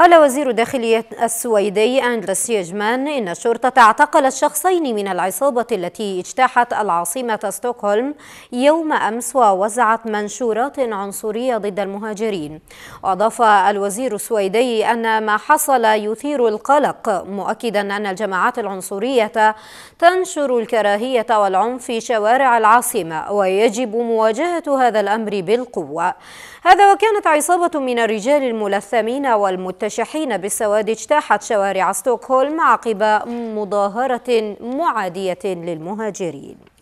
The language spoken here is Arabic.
قال وزير داخلية السويدي أندرس يجمان إن الشرطة اعتقل الشخصين من العصابة التي اجتاحت العاصمة ستوكهولم يوم أمس ووزعت منشورات عنصرية ضد المهاجرين وأضاف الوزير السويدي أن ما حصل يثير القلق مؤكدا أن الجماعات العنصرية تنشر الكراهية والعنف في شوارع العاصمة ويجب مواجهة هذا الأمر بالقوة هذا وكانت عصابة من الرجال الملثمين والمتشفين المتشحين بالسواد اجتاحت شوارع ستوكهولم عقب مظاهرة معادية للمهاجرين